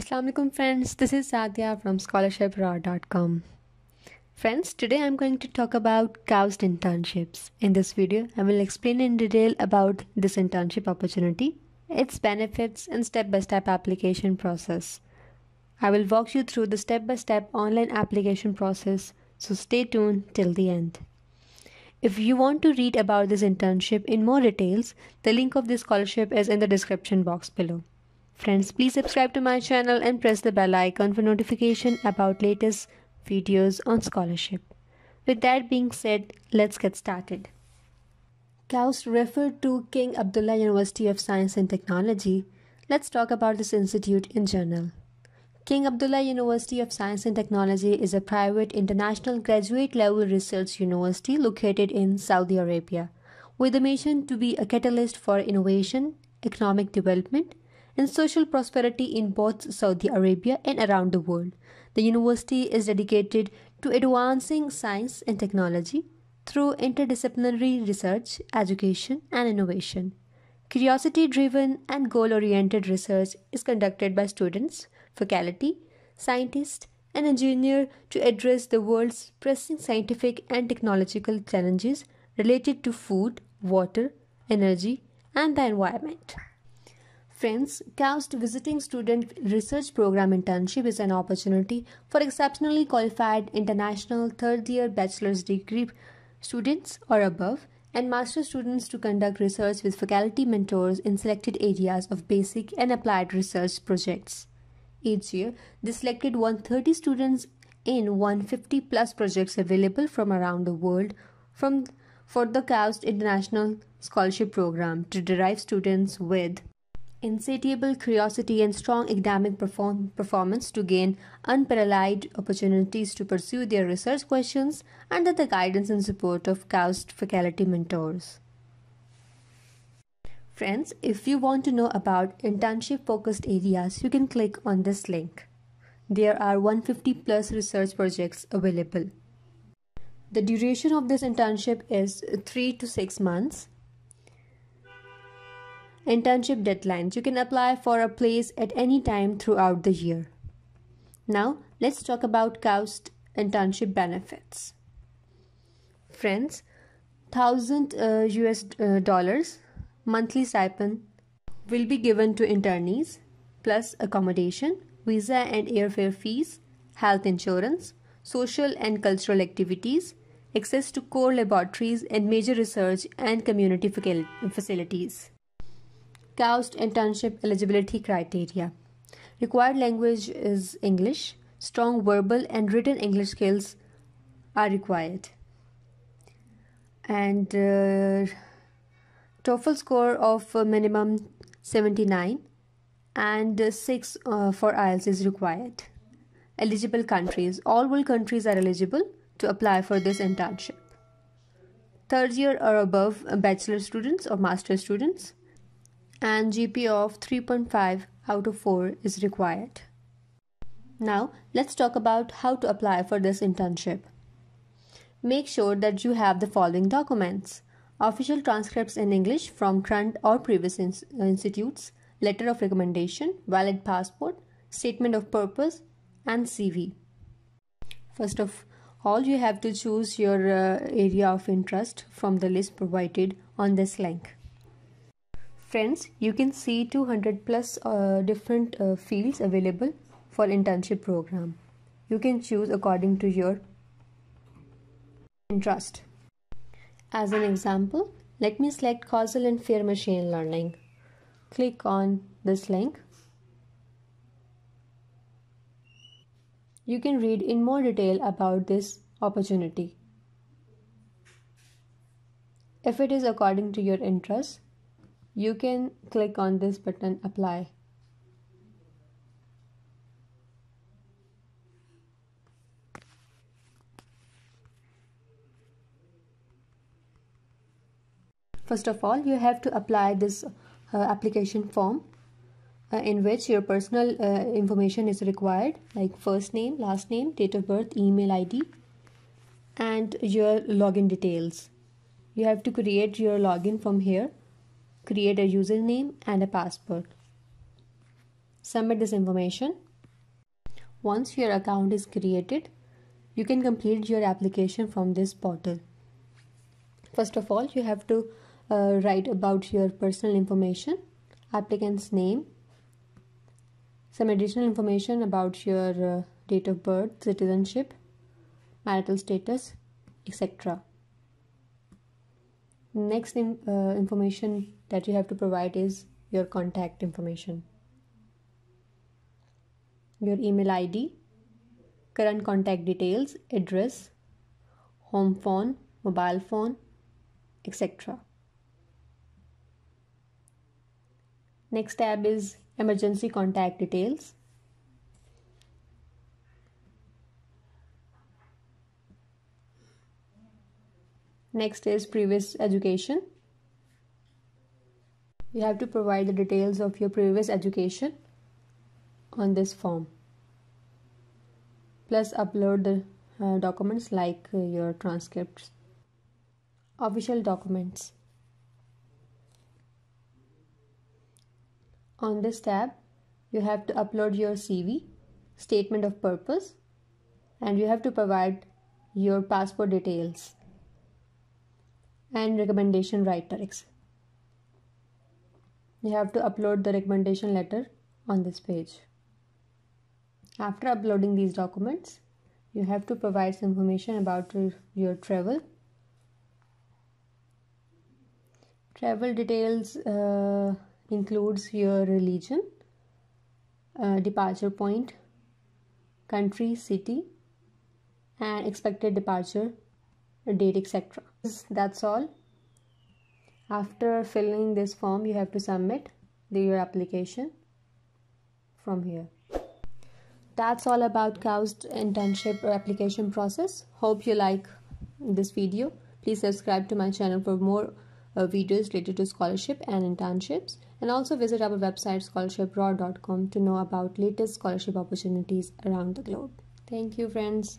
Assalamualaikum friends, this is Sadia from scholarshipraw.com. Friends, today I'm going to talk about Coast internships. In this video, I will explain in detail about this internship opportunity, its benefits and step-by-step application process. I will walk you through the step by -step online application process, so stay tuned till the end. If you want to read about this internship in more details, the link of this scholarship is in the description box below. Friends, please subscribe to my channel and press the bell icon for notification about latest videos on scholarship. With that being said, let's get started. Kaust referred to King Abdullah University of Science and Technology. Let's talk about this institute in general. King Abdullah University of Science and Technology is a private international graduate level research university located in Saudi Arabia with a mission to be a catalyst for innovation, economic development, and social prosperity in both Saudi Arabia and around the world. The university is dedicated to advancing science and technology through interdisciplinary research, education, and innovation. Curiosity driven and goal oriented research is conducted by students, faculty, scientists, and engineers to address the world's pressing scientific and technological challenges related to food, water, energy, and the environment. Friends, CAUST Visiting Student Research Program Internship is an opportunity for exceptionally qualified international third year bachelor's degree students or above and master students to conduct research with faculty mentors in selected areas of basic and applied research projects. Each year, they selected 130 students in 150 plus projects available from around the world from for the CAUST International Scholarship Program to derive students with insatiable curiosity and strong academic perform- performance to gain unparalleled opportunities to pursue their research questions under the guidance and support of counseled faculty mentors. Friends, if you want to know about internship focused areas, you can click on this link. There are 150 plus research projects available. The duration of this internship is 3 to 6 months internship deadlines. You can apply for a place at any time throughout the year. Now, let's talk about KAUST internship benefits. Friends, 1000 uh, US uh, dollars monthly stipend will be given to internees plus accommodation, visa and airfare fees, health insurance, social and cultural activities, access to core laboratories and major research and community facilities. Caust internship eligibility criteria. Required language is English. Strong verbal and written English skills are required. And uh, TOEFL score of minimum 79 and 6 uh, for IELTS is required. Eligible countries. All world countries are eligible to apply for this internship. Third year or above bachelor students or master students and GPA of 3.5 out of 4 is required. Now, let's talk about how to apply for this internship. Make sure that you have the following documents official transcripts in English from current or previous uh, institutes, letter of recommendation, valid passport, statement of purpose, and CV. First of all, you have to choose your uh, area of interest from the list provided on this link. Friends, you can see 200 plus uh, different uh, fields available for internship program. You can choose according to your interest. As an example, let me select causal and fair machine learning. Click on this link. You can read in more detail about this opportunity. If it is according to your interest, you can click on this button apply First of all, you have to apply this uh, application form uh, in which your personal uh, information is required, like first name, last name, date of birth, email ID, and your login details. You have to create your login from here create a username and a password. Submit this information. Once your account is created, you can complete your application from this portal. First of all, you have to uh, write about your personal information, applicant's name, some additional information about your uh, date of birth, citizenship, marital status, etc next in, uh, information that you have to provide is your contact information your email id current contact details address home phone mobile phone etc next tab is emergency contact details Next is previous education. You have to provide the details of your previous education on this form. Plus upload the uh, documents like uh, your transcripts. Official documents. On this tab, you have to upload your CV, statement of purpose, and you have to provide your passport details and recommendation writers. You have to upload the recommendation letter on this page. After uploading these documents, you have to provide some information about your, travel. Travel details uh, includes your religion, uh, departure point, country, city, and expected departure date, etc that's all after filling this form you have to submit the, your application from here that's all about cows internship application process hope you like this video please subscribe to my channel for more uh, videos related to scholarship and internships and also visit our website scholarshipraw.com to know about latest scholarship opportunities around the globe thank you friends